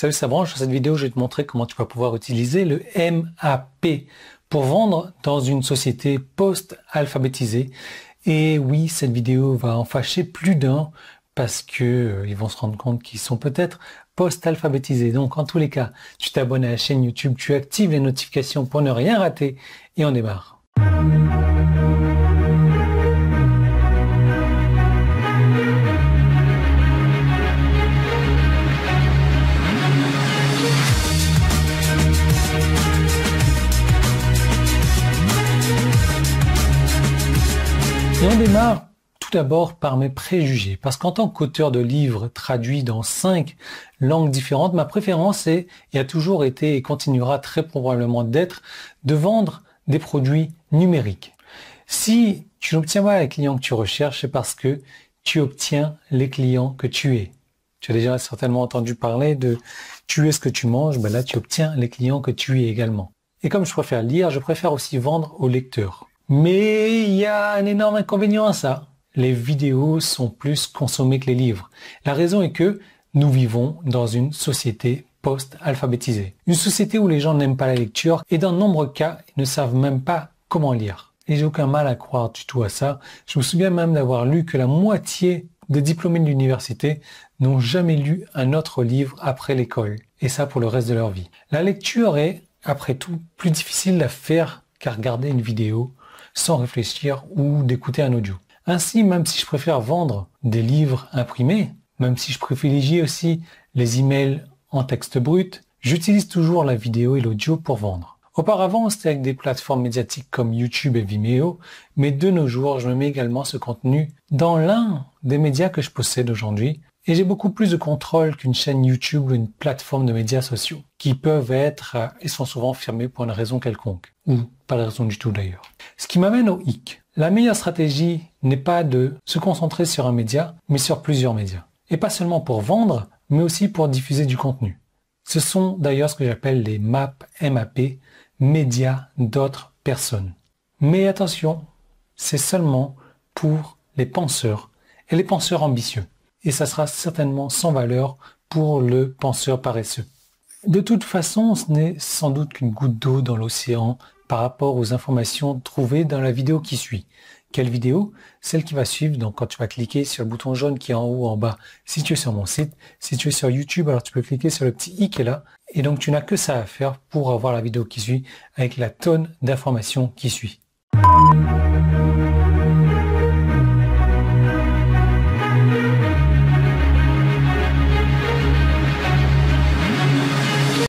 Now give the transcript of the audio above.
Salut branche, dans cette vidéo, je vais te montrer comment tu vas pouvoir utiliser le MAP pour vendre dans une société post-alphabétisée. Et oui, cette vidéo va en fâcher plus d'un parce que euh, ils vont se rendre compte qu'ils sont peut-être post-alphabétisés. Donc, en tous les cas, tu t'abonnes à la chaîne YouTube, tu actives les notifications pour ne rien rater et on démarre. Et on démarre tout d'abord par mes préjugés, parce qu'en tant qu'auteur de livres traduits dans cinq langues différentes, ma préférence est, et a toujours été et continuera très probablement d'être, de vendre des produits numériques. Si tu n'obtiens pas les clients que tu recherches, c'est parce que tu obtiens les clients que tu es. Tu as déjà certainement entendu parler de tu es ce que tu manges, ben là tu obtiens les clients que tu es également. Et comme je préfère lire, je préfère aussi vendre aux lecteurs. Mais il y a un énorme inconvénient à ça. Les vidéos sont plus consommées que les livres. La raison est que nous vivons dans une société post-alphabétisée. Une société où les gens n'aiment pas la lecture et dans de nombreux cas ils ne savent même pas comment lire. Et j'ai aucun mal à croire du tout à ça. Je me souviens même d'avoir lu que la moitié des diplômés de l'université n'ont jamais lu un autre livre après l'école. Et ça pour le reste de leur vie. La lecture est, après tout, plus difficile à faire qu'à regarder une vidéo sans réfléchir ou d'écouter un audio. Ainsi, même si je préfère vendre des livres imprimés, même si je privilégie aussi les emails en texte brut, j'utilise toujours la vidéo et l'audio pour vendre. Auparavant, c'était avec des plateformes médiatiques comme YouTube et Vimeo, mais de nos jours, je me mets également ce contenu dans l'un des médias que je possède aujourd'hui, et j'ai beaucoup plus de contrôle qu'une chaîne YouTube ou une plateforme de médias sociaux, qui peuvent être euh, et sont souvent fermés pour une raison quelconque, ou pas de raison du tout d'ailleurs. Ce qui m'amène au hic. La meilleure stratégie n'est pas de se concentrer sur un média, mais sur plusieurs médias. Et pas seulement pour vendre, mais aussi pour diffuser du contenu. Ce sont d'ailleurs ce que j'appelle les MAP, MAP, médias d'autres personnes. Mais attention, c'est seulement pour les penseurs et les penseurs ambitieux. Et ça sera certainement sans valeur pour le penseur paresseux. De toute façon, ce n'est sans doute qu'une goutte d'eau dans l'océan par rapport aux informations trouvées dans la vidéo qui suit. Quelle vidéo Celle qui va suivre, donc quand tu vas cliquer sur le bouton jaune qui est en haut en bas, si tu es sur mon site, si tu es sur YouTube, alors tu peux cliquer sur le petit i qui est là, et donc tu n'as que ça à faire pour avoir la vidéo qui suit avec la tonne d'informations qui suit.